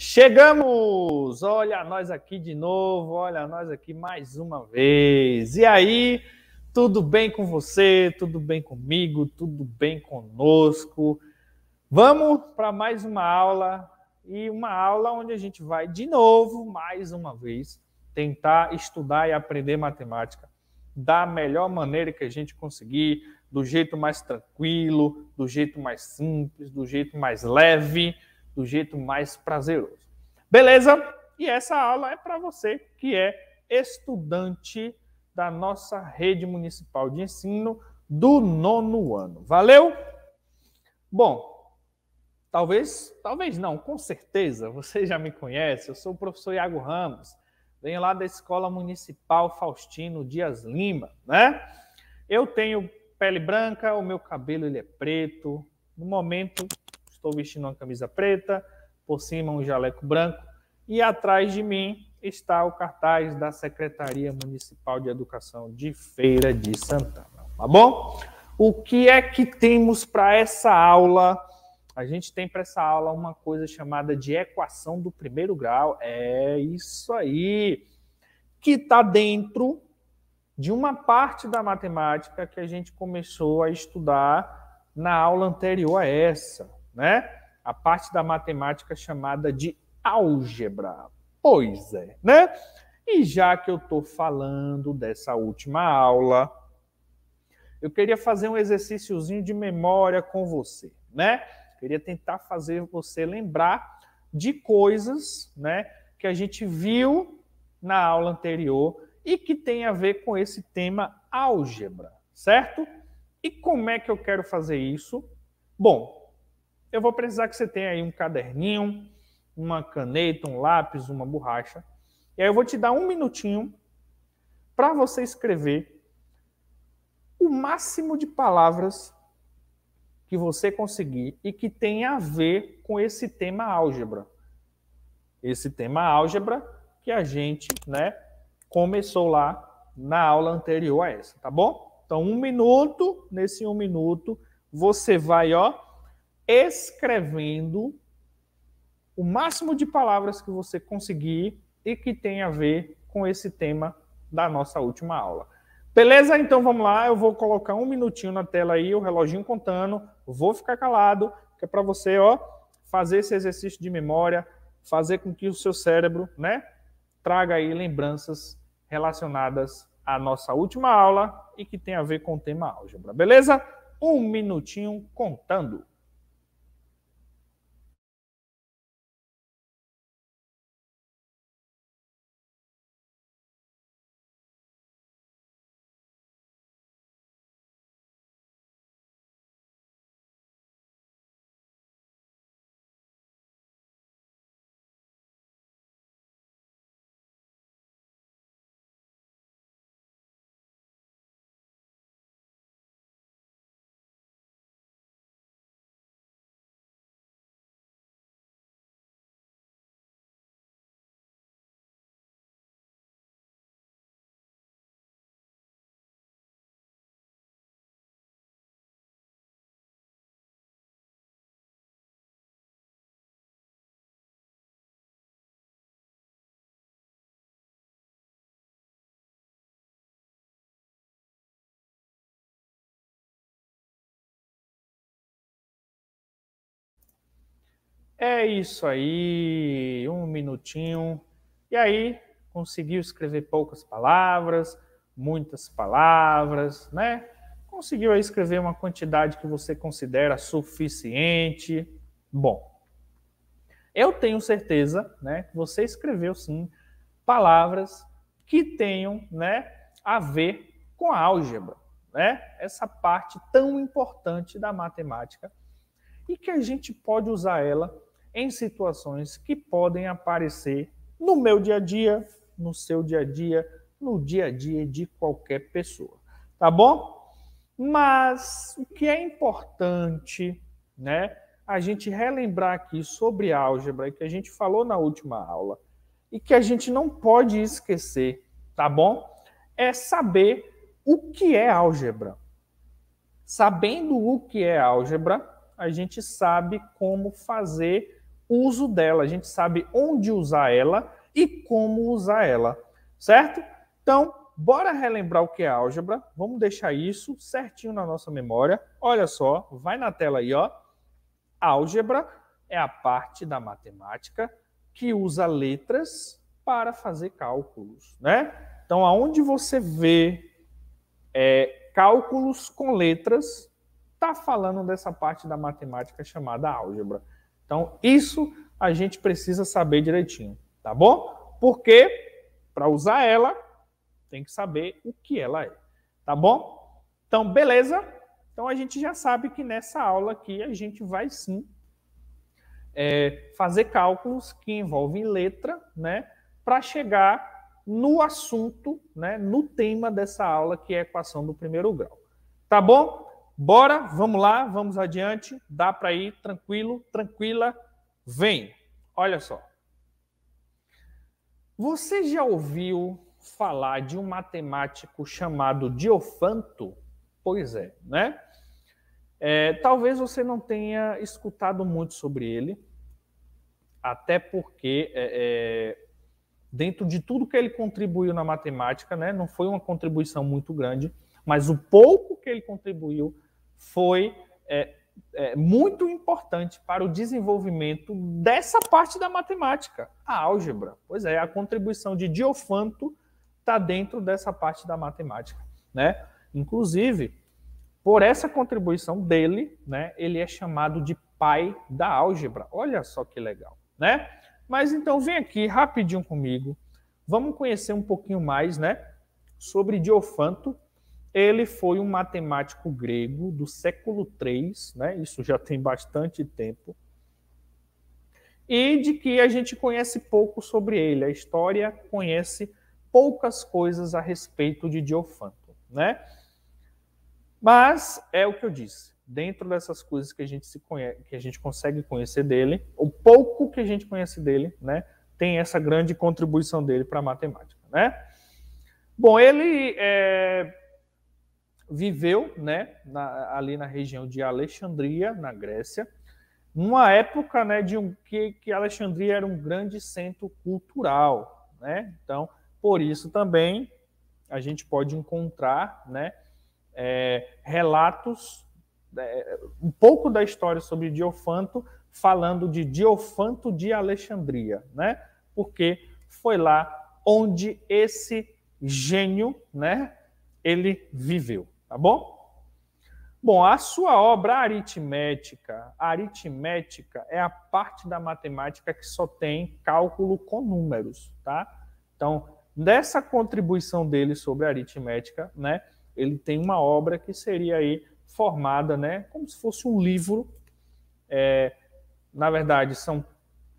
Chegamos! Olha nós aqui de novo, olha nós aqui mais uma vez. E aí, tudo bem com você? Tudo bem comigo? Tudo bem conosco? Vamos para mais uma aula e uma aula onde a gente vai de novo, mais uma vez, tentar estudar e aprender matemática da melhor maneira que a gente conseguir, do jeito mais tranquilo, do jeito mais simples, do jeito mais leve do jeito mais prazeroso. Beleza? E essa aula é para você que é estudante da nossa rede municipal de ensino do nono ano. Valeu? Bom, talvez, talvez não, com certeza, você já me conhece, eu sou o professor Iago Ramos, venho lá da Escola Municipal Faustino Dias Lima, né? Eu tenho pele branca, o meu cabelo ele é preto, no momento Estou vestindo uma camisa preta, por cima um jaleco branco, e atrás de mim está o cartaz da Secretaria Municipal de Educação de Feira de Santana. Tá bom? O que é que temos para essa aula? A gente tem para essa aula uma coisa chamada de equação do primeiro grau. É isso aí. Que está dentro de uma parte da matemática que a gente começou a estudar na aula anterior a essa né? A parte da matemática chamada de álgebra. Pois é, né? E já que eu estou falando dessa última aula, eu queria fazer um exercíciozinho de memória com você, né? Queria tentar fazer você lembrar de coisas, né, que a gente viu na aula anterior e que tem a ver com esse tema álgebra, certo? E como é que eu quero fazer isso? Bom, eu vou precisar que você tenha aí um caderninho, uma caneta, um lápis, uma borracha. E aí eu vou te dar um minutinho para você escrever o máximo de palavras que você conseguir e que tenha a ver com esse tema álgebra. Esse tema álgebra que a gente, né, começou lá na aula anterior a essa, tá bom? Então, um minuto, nesse um minuto, você vai, ó, escrevendo o máximo de palavras que você conseguir e que tem a ver com esse tema da nossa última aula. Beleza? Então vamos lá, eu vou colocar um minutinho na tela aí, o reloginho contando, vou ficar calado, que é para você, ó, fazer esse exercício de memória, fazer com que o seu cérebro, né, traga aí lembranças relacionadas à nossa última aula e que tem a ver com o tema álgebra. Beleza? Um minutinho contando. É isso aí, um minutinho. E aí, conseguiu escrever poucas palavras, muitas palavras, né? Conseguiu aí escrever uma quantidade que você considera suficiente. Bom, eu tenho certeza, né, que você escreveu sim palavras que tenham, né, a ver com a álgebra, né? Essa parte tão importante da matemática e que a gente pode usar ela em situações que podem aparecer no meu dia a dia, no seu dia a dia, no dia a dia de qualquer pessoa, tá bom? Mas o que é importante, né, a gente relembrar aqui sobre álgebra que a gente falou na última aula e que a gente não pode esquecer, tá bom? É saber o que é álgebra. Sabendo o que é álgebra, a gente sabe como fazer uso dela, a gente sabe onde usar ela e como usar ela, certo? Então, bora relembrar o que é álgebra, vamos deixar isso certinho na nossa memória. Olha só, vai na tela aí, ó. Álgebra é a parte da matemática que usa letras para fazer cálculos, né? Então, aonde você vê é, cálculos com letras, tá falando dessa parte da matemática chamada álgebra. Então, isso a gente precisa saber direitinho, tá bom? Porque para usar ela, tem que saber o que ela é, tá bom? Então, beleza? Então, a gente já sabe que nessa aula aqui a gente vai sim é, fazer cálculos que envolvem letra, né? Para chegar no assunto, né? No tema dessa aula, que é a equação do primeiro grau. Tá bom? Bora, vamos lá, vamos adiante. Dá para ir tranquilo, tranquila. Vem. Olha só. Você já ouviu falar de um matemático chamado Diofanto? Pois é, né? É, talvez você não tenha escutado muito sobre ele, até porque é, é, dentro de tudo que ele contribuiu na matemática, né, não foi uma contribuição muito grande, mas o pouco que ele contribuiu foi é, é, muito importante para o desenvolvimento dessa parte da matemática, a álgebra. Pois é, a contribuição de Diofanto está dentro dessa parte da matemática, né? Inclusive, por essa contribuição dele, né, ele é chamado de pai da álgebra. Olha só que legal, né? Mas então vem aqui rapidinho comigo. Vamos conhecer um pouquinho mais, né, sobre Diofanto ele foi um matemático grego do século III, né? isso já tem bastante tempo, e de que a gente conhece pouco sobre ele. A história conhece poucas coisas a respeito de Diofanto. Né? Mas é o que eu disse. Dentro dessas coisas que a gente se conhece, que a gente consegue conhecer dele, o pouco que a gente conhece dele, né, tem essa grande contribuição dele para a matemática, né? Bom, ele é, viveu né, na, ali na região de Alexandria, na Grécia, numa época né, de um, que, que Alexandria era um grande centro cultural. Né? Então, por isso também a gente pode encontrar né, é, relatos, é, um pouco da história sobre Diofanto, falando de Diofanto de Alexandria, né? porque foi lá onde esse gênio né, ele viveu. Tá bom? Bom, a sua obra aritmética, aritmética é a parte da matemática que só tem cálculo com números, tá? Então, dessa contribuição dele sobre aritmética, né, ele tem uma obra que seria aí formada, né, como se fosse um livro. É, na verdade, são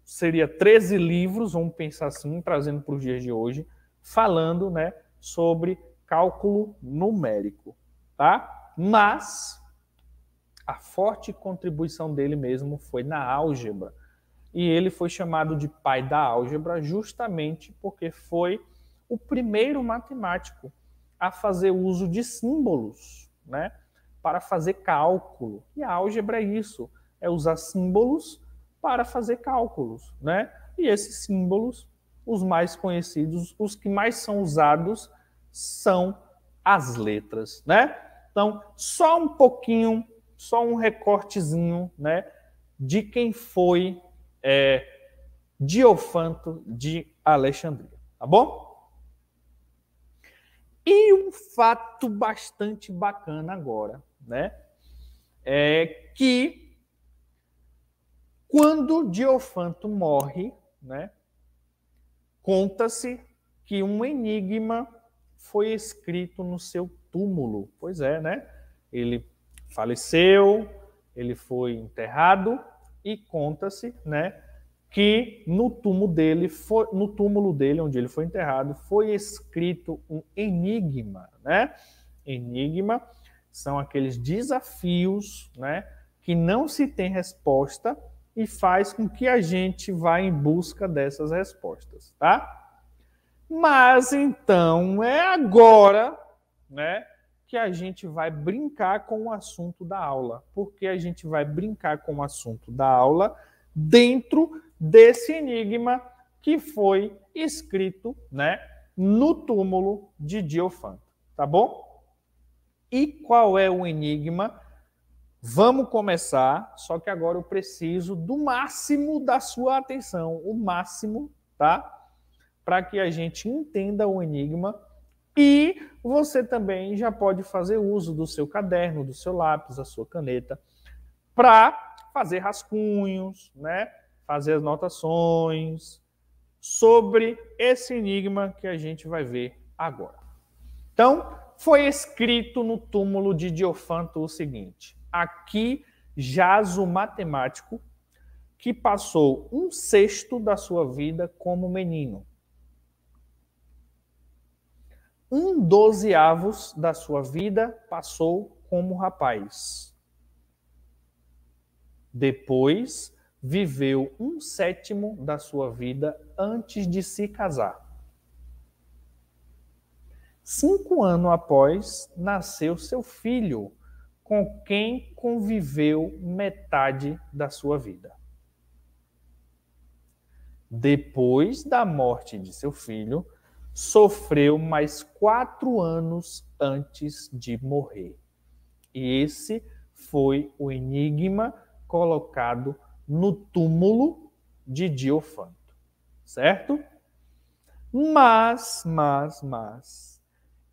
seria 13 livros, vamos pensar assim, trazendo para os dias de hoje, falando, né, sobre cálculo numérico tá? Mas a forte contribuição dele mesmo foi na álgebra. E ele foi chamado de pai da álgebra justamente porque foi o primeiro matemático a fazer uso de símbolos, né? Para fazer cálculo. E a álgebra é isso, é usar símbolos para fazer cálculos, né? E esses símbolos, os mais conhecidos, os que mais são usados, são as letras, né? Então, só um pouquinho, só um recortezinho, né, de quem foi é, Diofanto de Alexandria, tá bom? E um fato bastante bacana agora, né, é que quando Diofanto morre, né, conta-se que um enigma foi escrito no seu túmulo. Pois é, né? Ele faleceu, ele foi enterrado e conta-se, né, que no túmulo dele, foi, no túmulo dele onde ele foi enterrado, foi escrito um enigma, né? Enigma são aqueles desafios, né, que não se tem resposta e faz com que a gente vá em busca dessas respostas, tá? Mas então é agora né? Que a gente vai brincar com o assunto da aula, porque a gente vai brincar com o assunto da aula dentro desse enigma que foi escrito, né, no túmulo de Diofanto, tá bom? E qual é o enigma? Vamos começar, só que agora eu preciso do máximo da sua atenção, o máximo, tá? Para que a gente entenda o enigma e você também já pode fazer uso do seu caderno, do seu lápis, da sua caneta, para fazer rascunhos, né? fazer anotações sobre esse enigma que a gente vai ver agora. Então, foi escrito no túmulo de Diofanto o seguinte: aqui jaz o matemático que passou um sexto da sua vida como menino um dozeavos da sua vida passou como rapaz. Depois viveu um sétimo da sua vida antes de se casar. Cinco anos após, nasceu seu filho, com quem conviveu metade da sua vida. Depois da morte de seu filho, sofreu mais quatro anos antes de morrer. E esse foi o enigma colocado no túmulo de Diofanto, certo? Mas, mas, mas,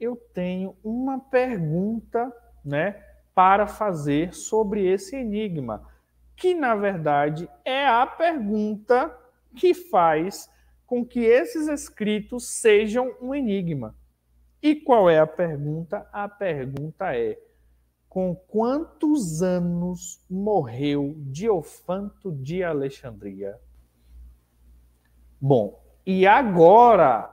eu tenho uma pergunta, né, para fazer sobre esse enigma, que na verdade é a pergunta que faz com que esses escritos sejam um enigma. E qual é a pergunta? A pergunta é: com quantos anos morreu Diofanto de Alexandria? Bom, e agora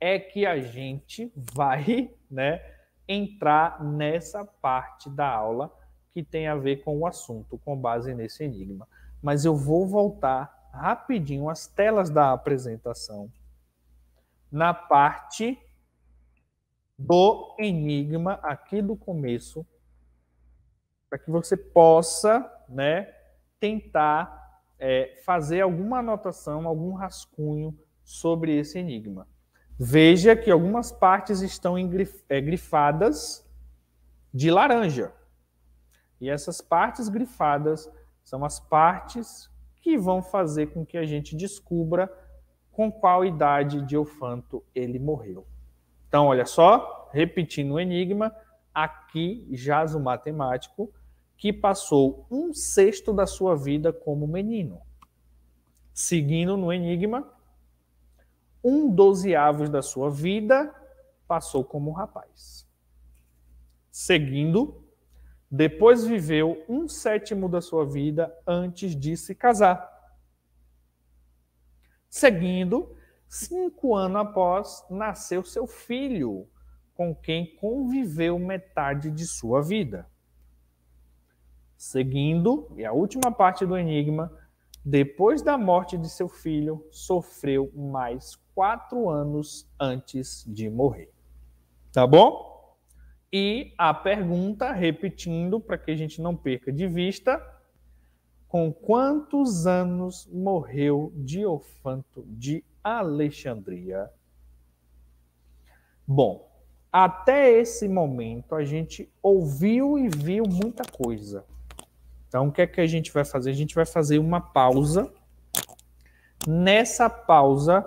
é que a gente vai, né, entrar nessa parte da aula que tem a ver com o assunto, com base nesse enigma. Mas eu vou voltar rapidinho as telas da apresentação na parte do enigma aqui do começo para que você possa, né, tentar é, fazer alguma anotação, algum rascunho sobre esse enigma. Veja que algumas partes estão é, grifadas de laranja. E essas partes grifadas são as partes que vão fazer com que a gente descubra com qual idade Diofanto ele morreu. Então, olha só, repetindo o enigma, aqui jaz o matemático que passou um sexto da sua vida como menino. Seguindo no enigma, um dozeavos da sua vida passou como rapaz. Seguindo depois viveu um sétimo da sua vida antes de se casar. Seguindo, cinco anos após, nasceu seu filho, com quem conviveu metade de sua vida. Seguindo, e a última parte do enigma, depois da morte de seu filho, sofreu mais quatro anos antes de morrer. Tá bom? E a pergunta, repetindo, para que a gente não perca de vista, com quantos anos morreu Diofanto de Alexandria? Bom, até esse momento a gente ouviu e viu muita coisa. Então, o que é que a gente vai fazer? A gente vai fazer uma pausa. Nessa pausa,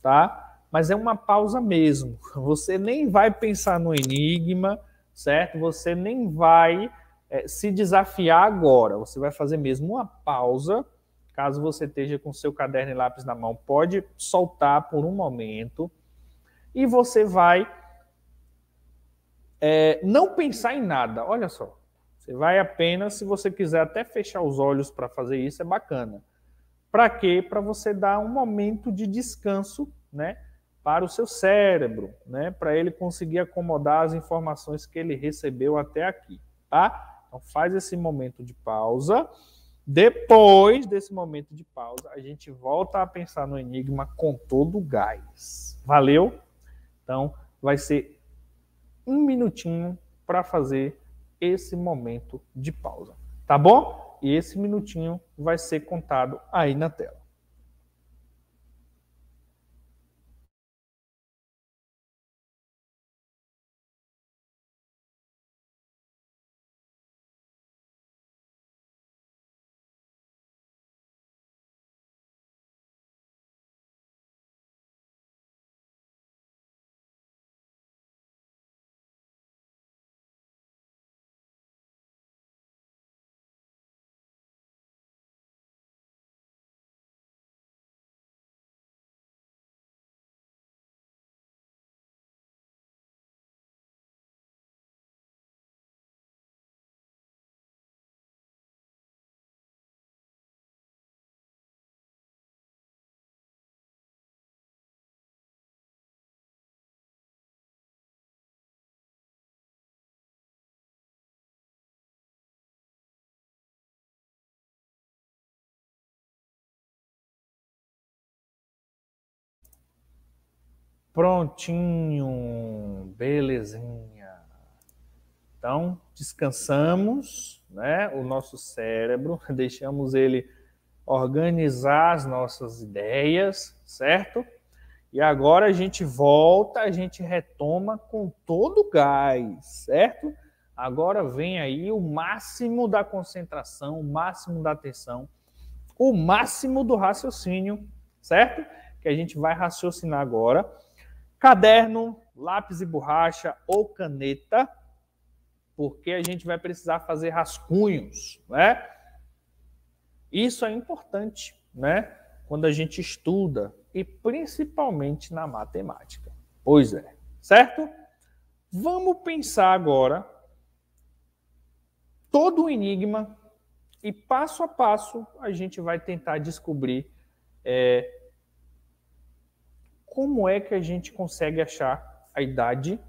tá? Mas é uma pausa mesmo. Você nem vai pensar no enigma certo? Você nem vai é, se desafiar agora, você vai fazer mesmo uma pausa. Caso você esteja com seu caderno e lápis na mão, pode soltar por um momento e você vai é, não pensar em nada. Olha só, você vai apenas, se você quiser até fechar os olhos para fazer isso, é bacana. Para quê? Para você dar um momento de descanso, né? para o seu cérebro, né, para ele conseguir acomodar as informações que ele recebeu até aqui, tá? Então faz esse momento de pausa. Depois desse momento de pausa, a gente volta a pensar no enigma com todo o gás. Valeu? Então, vai ser um minutinho para fazer esse momento de pausa, tá bom? E esse minutinho vai ser contado aí na tela. Prontinho, belezinha. Então, descansamos, né? O nosso cérebro, deixamos ele organizar as nossas ideias, certo? E agora a gente volta, a gente retoma com todo o gás, certo? Agora vem aí o máximo da concentração, o máximo da atenção, o máximo do raciocínio, certo? Que a gente vai raciocinar agora caderno, lápis e borracha ou caneta, porque a gente vai precisar fazer rascunhos, né? Isso é importante, né? Quando a gente estuda e principalmente na matemática. Pois é, certo? Vamos pensar agora todo o enigma e passo a passo a gente vai tentar descobrir é, como é que a gente consegue achar a idade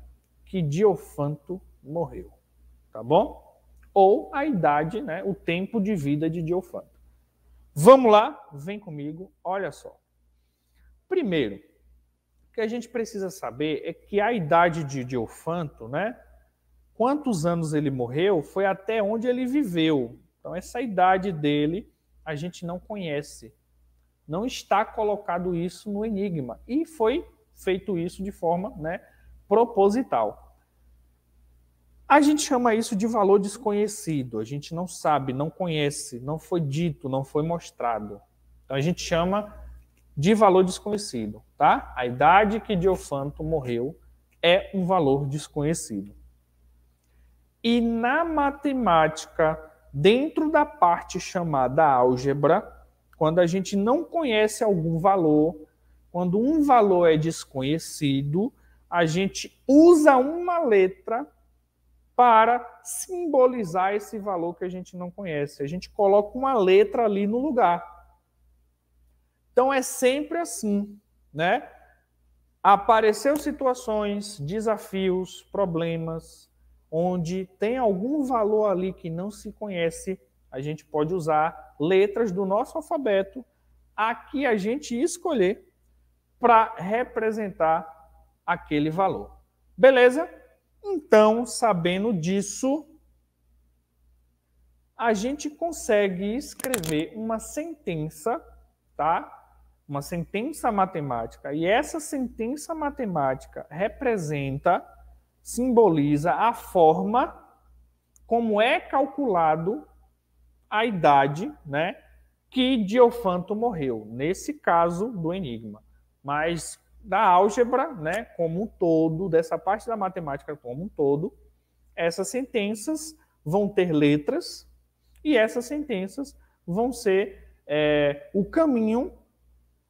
que Diofanto morreu, tá bom? Ou a idade, né, o tempo de vida de Diofanto. Vamos lá, vem comigo, olha só. Primeiro, o que a gente precisa saber é que a idade de Diofanto, né, quantos anos ele morreu, foi até onde ele viveu. Então essa idade dele a gente não conhece, não está colocado isso no enigma. E foi feito isso de forma né, proposital. A gente chama isso de valor desconhecido. A gente não sabe, não conhece, não foi dito, não foi mostrado. Então a gente chama de valor desconhecido, tá? A idade que Diofanto morreu é um valor desconhecido. E na matemática, dentro da parte chamada álgebra, quando a gente não conhece algum valor, quando um valor é desconhecido, a gente usa uma letra para simbolizar esse valor que a gente não conhece. A gente coloca uma letra ali no lugar. Então é sempre assim, né? Apareceu situações, desafios, problemas onde tem algum valor ali que não se conhece, a gente pode usar letras do nosso alfabeto a que a gente escolher para representar aquele valor. Beleza? Então, sabendo disso, a gente consegue escrever uma sentença, tá? Uma sentença matemática. E essa sentença matemática representa, simboliza a forma como é calculado a idade né, que Diofanto morreu, nesse caso do Enigma. Mas da álgebra, né, como um todo, dessa parte da matemática como um todo, essas sentenças vão ter letras e essas sentenças vão ser é, o caminho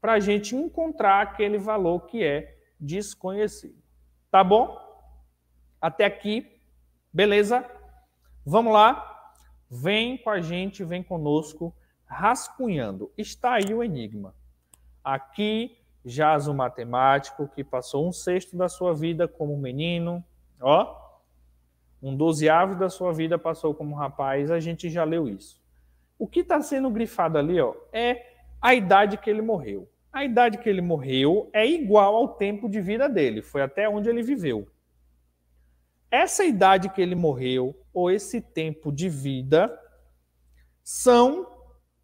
para a gente encontrar aquele valor que é desconhecido. Tá bom? Até aqui, beleza? Vamos lá. Vem com a gente, vem conosco, rascunhando. Está aí o enigma. Aqui jaz o matemático que passou um sexto da sua vida como menino, ó, um dozeavo da sua vida passou como rapaz, a gente já leu isso. O que está sendo grifado ali, ó, é a idade que ele morreu. A idade que ele morreu é igual ao tempo de vida dele, foi até onde ele viveu. Essa idade que ele morreu ou esse tempo de vida são,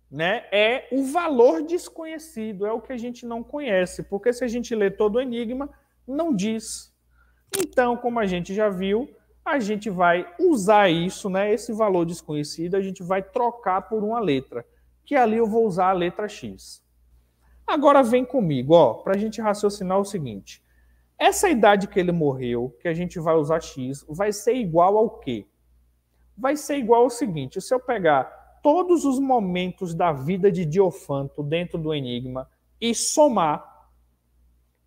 né, é o valor desconhecido, é o que a gente não conhece, porque se a gente lê todo o enigma, não diz. Então, como a gente já viu, a gente vai usar isso, né, esse valor desconhecido, a gente vai trocar por uma letra, que ali eu vou usar a letra X. Agora vem comigo, ó, para a gente raciocinar o seguinte. Essa idade que ele morreu, que a gente vai usar X, vai ser igual ao quê? vai ser igual ao seguinte: se eu pegar todos os momentos da vida de Diofanto dentro do Enigma e somar,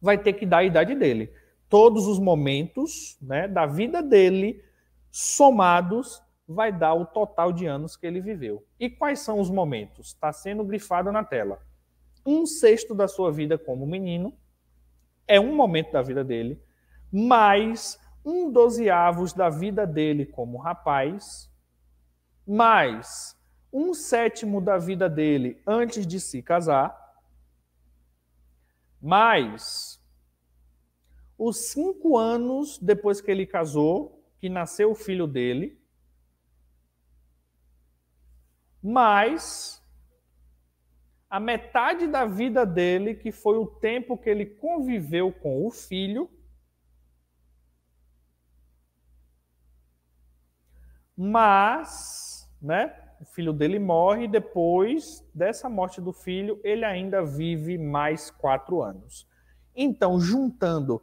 vai ter que dar a idade dele. Todos os momentos né, da vida dele somados vai dar o total de anos que ele viveu. E quais são os momentos? Está sendo grifado na tela. Um sexto da sua vida como menino é um momento da vida dele, mais um dozeavos da vida dele como rapaz, mais um sétimo da vida dele antes de se casar, mais os cinco anos depois que ele casou, que nasceu o filho dele, mais a metade da vida dele, que foi o tempo que ele conviveu com o filho mas, né, o filho dele morre e depois dessa morte do filho, ele ainda vive mais quatro anos. Então, juntando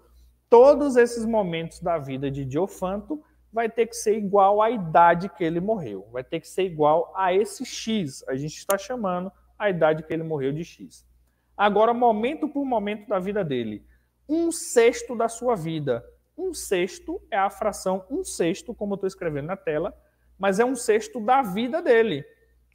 todos esses momentos da vida de Diofanto, vai ter que ser igual à idade que ele morreu. Vai ter que ser igual a esse X. A gente está chamando a idade que ele morreu de X. Agora, momento por momento da vida dele. Um sexto da sua vida. Um sexto é a fração, um sexto, como eu estou escrevendo na tela, mas é um sexto da vida dele.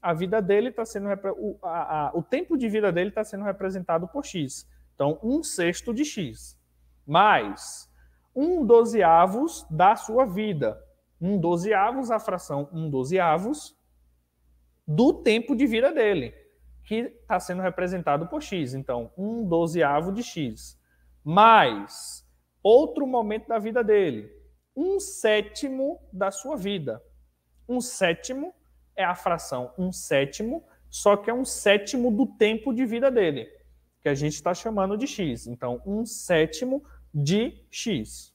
A vida dele está sendo o, a, a, o tempo de vida dele está sendo representado por x. Então, um sexto de x mais um dozeavos da sua vida. Um dozeavos, a fração um dozeavos do tempo de vida dele, que está sendo representado por x. Então, um dozeavo de x mais outro momento da vida dele. Um sétimo da sua vida. Um sétimo é a fração um sétimo, só que é um sétimo do tempo de vida dele, que a gente está chamando de x. Então, um sétimo de x.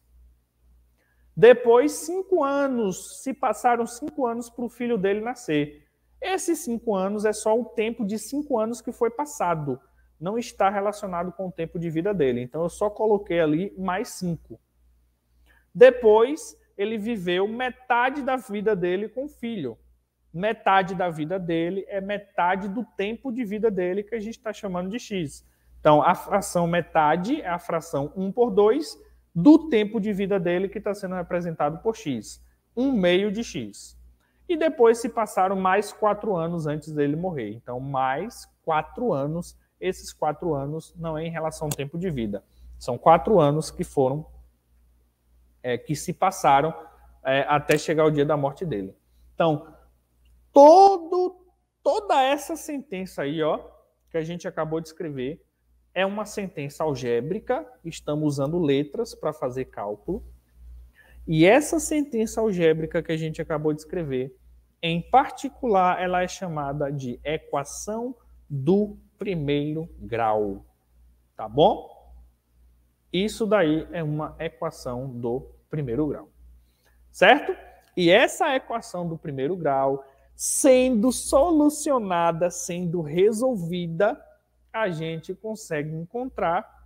Depois, cinco anos, se passaram cinco anos para o filho dele nascer. Esses cinco anos é só o tempo de cinco anos que foi passado não está relacionado com o tempo de vida dele. Então eu só coloquei ali mais 5. Depois, ele viveu metade da vida dele com o filho. Metade da vida dele é metade do tempo de vida dele que a gente está chamando de x. Então, a fração metade é a fração 1 por 2 do tempo de vida dele que está sendo representado por x. 1 meio de x. E depois se passaram mais 4 anos antes dele morrer. Então, mais 4 anos esses quatro anos não é em relação ao tempo de vida. São quatro anos que foram, é, que se passaram é, até chegar o dia da morte dele. Então, todo, toda essa sentença aí, ó, que a gente acabou de escrever, é uma sentença algébrica, estamos usando letras para fazer cálculo. E essa sentença algébrica que a gente acabou de escrever, em particular, ela é chamada de equação do primeiro grau. Tá bom? Isso daí é uma equação do primeiro grau. Certo? E essa equação do primeiro grau, sendo solucionada, sendo resolvida, a gente consegue encontrar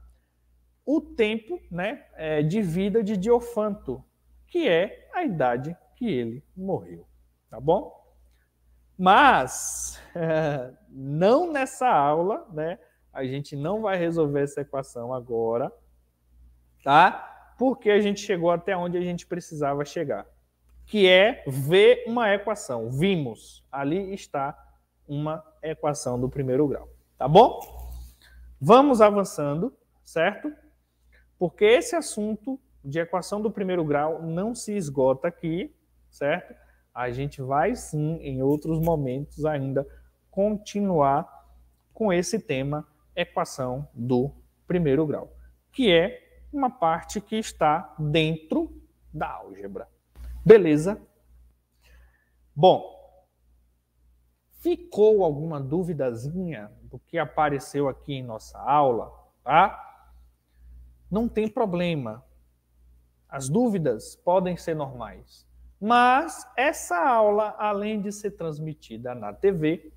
o tempo né, é, de vida de Diofanto, que é a idade que ele morreu. Tá bom? Mas, é, não nessa aula, né? A gente não vai resolver essa equação agora, tá? Porque a gente chegou até onde a gente precisava chegar, que é ver uma equação. Vimos, ali está uma equação do primeiro grau, tá bom? Vamos avançando, certo? Porque esse assunto de equação do primeiro grau não se esgota aqui, certo? a gente vai sim, em outros momentos ainda, continuar com esse tema equação do primeiro grau, que é uma parte que está dentro da álgebra. Beleza? Bom, ficou alguma duvidazinha do que apareceu aqui em nossa aula, tá? Não tem problema. As dúvidas podem ser normais. Mas essa aula, além de ser transmitida na TV,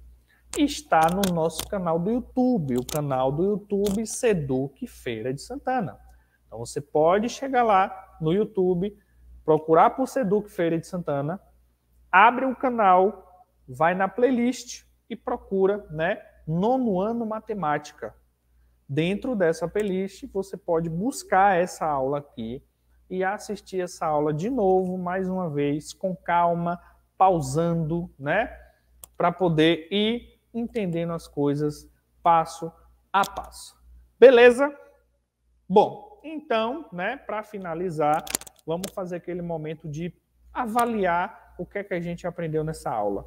está no nosso canal do YouTube, o canal do YouTube Seduc Feira de Santana. Então você pode chegar lá no YouTube, procurar por Seduc Feira de Santana, abre o um canal, vai na playlist e procura, né, nono ano matemática. Dentro dessa playlist você pode buscar essa aula aqui e assistir essa aula de novo, mais uma vez, com calma, pausando, né? Para poder ir entendendo as coisas passo a passo. Beleza? Bom, então, né, para finalizar, vamos fazer aquele momento de avaliar o que é que a gente aprendeu nessa aula.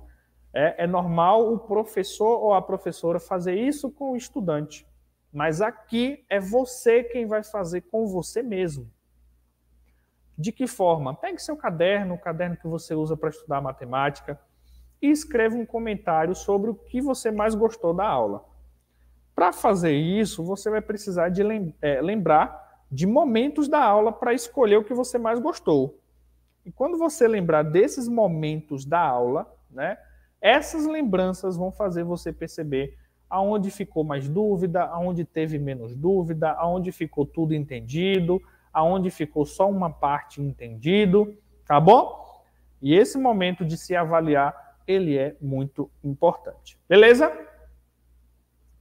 É, é, normal o professor ou a professora fazer isso com o estudante, mas aqui é você quem vai fazer com você mesmo. De que forma? Pegue seu caderno, o caderno que você usa para estudar matemática, e escreva um comentário sobre o que você mais gostou da aula. Para fazer isso, você vai precisar de é, lembrar de momentos da aula para escolher o que você mais gostou. E quando você lembrar desses momentos da aula, né, essas lembranças vão fazer você perceber aonde ficou mais dúvida, aonde teve menos dúvida, aonde ficou tudo entendido, aonde ficou só uma parte entendido, tá bom? E esse momento de se avaliar, ele é muito importante. Beleza?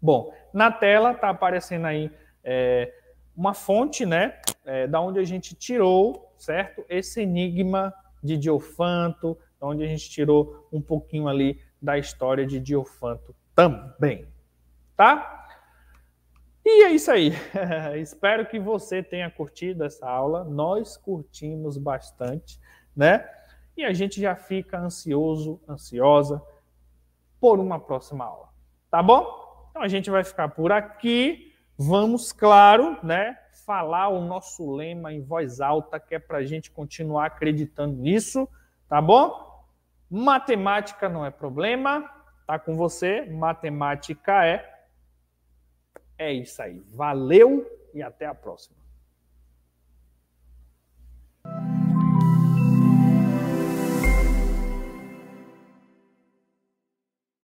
Bom, na tela está aparecendo aí é, uma fonte, né? É, da onde a gente tirou, certo? Esse enigma de Diofanto, da onde a gente tirou um pouquinho ali da história de Diofanto também, tá? E é isso aí. Espero que você tenha curtido essa aula. Nós curtimos bastante, né? E a gente já fica ansioso, ansiosa por uma próxima aula. Tá bom? Então a gente vai ficar por aqui. Vamos, claro, né? Falar o nosso lema em voz alta, que é para a gente continuar acreditando nisso, tá bom? Matemática não é problema, tá com você. Matemática é é isso aí. Valeu e até a próxima.